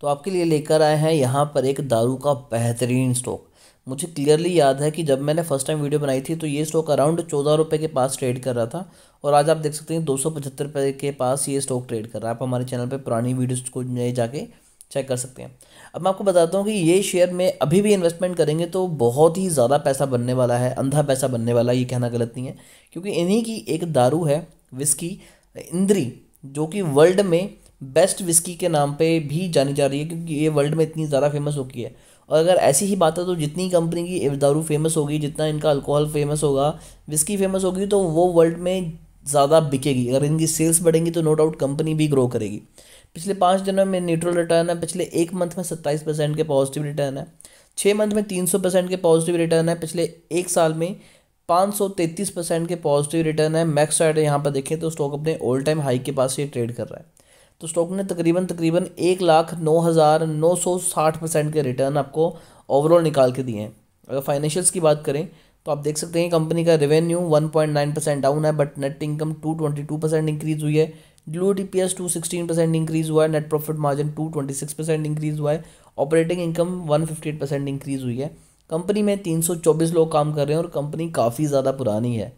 तो आपके लिए लेकर आए हैं यहाँ पर एक दारू का बेहतरीन स्टॉक मुझे क्लियरली याद है कि जब मैंने फर्स्ट टाइम वीडियो बनाई थी तो ये स्टॉक अराउंड चौदह रुपये के पास ट्रेड कर रहा था और आज आप देख सकते हैं दो सौ पचहत्तर रुपये के पास ये स्टॉक ट्रेड कर रहा है आप हमारे चैनल पर पुरानी वीडियोज़ को नए जाके चेक कर सकते हैं अब मैं आपको बताता हूँ कि ये शेयर में अभी भी इन्वेस्टमेंट करेंगे तो बहुत ही ज़्यादा पैसा बनने वाला है अंधा पैसा बनने वाला है ये कहना गलत नहीं है क्योंकि इन्हीं की एक दारू है विस्की इंद्री जो कि वर्ल्ड में बेस्ट विस्की के नाम पे भी जानी जा रही है क्योंकि ये वर्ल्ड में इतनी ज़्यादा फेमस हो गई है और अगर ऐसी ही बात है तो जितनी कंपनी की दारू फेमस होगी जितना इनका अल्कोहल फेमस होगा विस्की फेमस होगी तो वो वर्ल्ड में ज़्यादा बिकेगी अगर इनकी सेल्स बढ़ेंगी तो नो डाउट कंपनी भी ग्रो करेगी पिछले पाँच दिनों में न्यूट्रल रिटर्न है पिछले एक मंथ में सत्ताईस परसेंट के पॉजिटिव रिटर्न है छः मंथ में तीन सौ परसेंट के पॉजिटिव रिटर्न है पिछले एक साल में पाँच सौ तैंतीस परसेंट के पॉजिटिव रिटर्न है मैक्स साइड यहाँ पर देखें तो स्टॉक अपने ऑल टाइम हाई के पास ये ट्रेड कर रहा है तो स्टॉक ने तकरीबन तकरीबन एक लाख नौ हज़ार नौ सौ साठ परसेंट के रिटर्न आपको ओवरऑल निकाल के दिए हैं अगर फाइनेंशियल्स की बात करें तो आप देख सकते हैं कंपनी का revenue one point nine percent down है but net income two twenty two percent increase हुई है ग्लू T P S two sixteen percent increase हुआ है net profit margin two twenty six percent increase हुआ है operating income one fifty eight percent increase हुई है कंपनी में तीन सौ चौबीस लोग काम कर रहे हैं और कंपनी काफ़ी ज़्यादा पुरानी है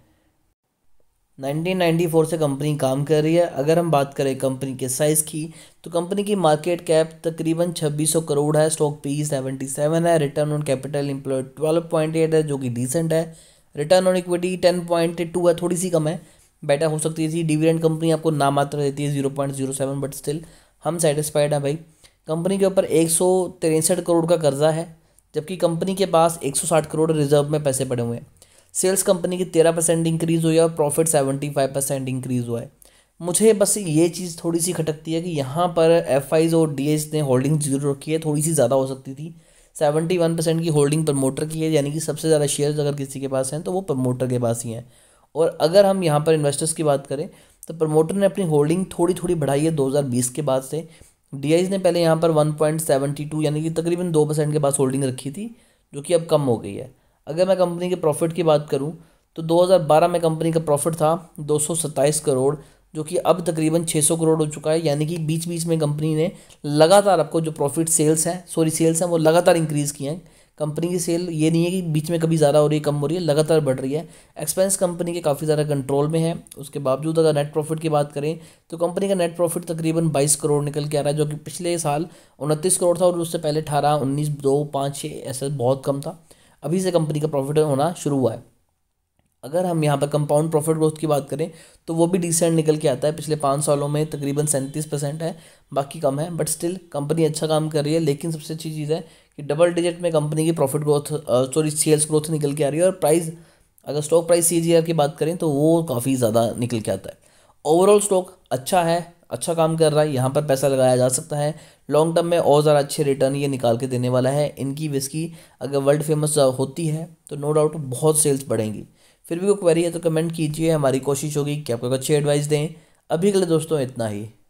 1994 से कंपनी काम कर रही है अगर हम बात करें कंपनी के साइज़ की तो कंपनी की मार्केट कैप तकरीबन 2600 करोड़ है स्टॉक पी 77 है रिटर्न ऑन कैपिटल पॉइंट 12.8 है जो कि डिसेंट है रिटर्न ऑन इक्विटी 10.2 है थोड़ी सी कम है बेटर हो सकती जी डिविडेंड कंपनी आपको मात्र देती है सेवन बट स्टिल हम सेटिस्फाइड हैं भाई कंपनी के ऊपर एक करोड़ का कर्जा है जबकि कंपनी के पास 160 करोड़ रिजर्व में पैसे पड़े हुए हैं सेल्स कंपनी की तेरह परसेंट इंक्रीज़ हुई है और profit seventy five percent increase हुआ है मुझे बस ये चीज़ थोड़ी सी खटकती है कि यहाँ पर एफ और डी ने होल्डिंग जीरो रखी है थोड़ी सी ज़्यादा हो सकती थी सेवेंटी वन परसेंट की होल्डिंग प्रमोटर की है यानी कि सबसे ज़्यादा शेयर्स अगर किसी के पास हैं तो वो प्रमोटर के पास ही हैं और अगर हम यहाँ पर इन्वेस्टर्स की बात करें तो प्रमोटर ने अपनी होल्डिंग थोड़ी थोड़ी बढ़ाई है दो के बाद से डी ने पहले यहाँ पर वन यानी कि तकरीबन दो परसेंट के पास होल्डिंग रखी थी जो कि अब कम हो गई है अगर मैं कंपनी के प्रॉफिट की बात करूँ तो 2012 में कंपनी का प्रॉफिट था दो करोड़ जो कि अब तकरीबन 600 करोड़ हो चुका है यानी कि बीच बीच में कंपनी ने लगातार आपको जो प्रॉफिट सेल्स हैं सॉरी सेल्स हैं वो लगातार इंक्रीज़ किए हैं कंपनी की सेल ये नहीं है कि बीच में कभी ज़्यादा हो रही है कम हो रही है लगातार बढ़ रही है एक्सपेंस कंपनी के काफ़ी ज़्यादा कंट्रोल में है उसके बावजूद अगर नेट प्रॉफिट की बात करें तो कंपनी का नेट प्रॉफिट तकरीबन 22 करोड़ निकल के आ रहा है जो कि पिछले साल उनतीस करोड़ था और उससे पहले अठारह उन्नीस दो पाँच छः ऐसा बहुत कम था अभी से कंपनी का प्रॉफिट होना शुरू हुआ है अगर हम यहाँ पर कंपाउंड प्रॉफिट ग्रोथ की बात करें तो वो भी डिसेंट निकल के आता है पिछले पाँच सालों में तकरीबन सैंतीस परसेंट है बाकी कम है बट स्टिल कंपनी अच्छा काम कर रही है लेकिन सबसे अच्छी चीज़ है कि डबल डिजिट में कंपनी की profit growth sorry sales growth निकल के आ रही है और प्राइस अगर स्टॉक प्राइस सी की बात करें तो वो काफ़ी ज़्यादा निकल के आता है ओवरऑल स्टॉक अच्छा है अच्छा काम कर रहा है यहाँ पर पैसा लगाया जा सकता है लॉन्ग टर्म में और ज़्यादा अच्छे रिटर्न ये निकाल के देने वाला है इनकी विस्की अगर वर्ल्ड फेमस होती है तो नो डाउट बहुत सेल्स बढ़ेंगी फिर भी कोई क्वेरी है तो कमेंट कीजिए हमारी कोशिश होगी कि आपको अच्छी एडवाइस दें अभी के लिए दोस्तों इतना ही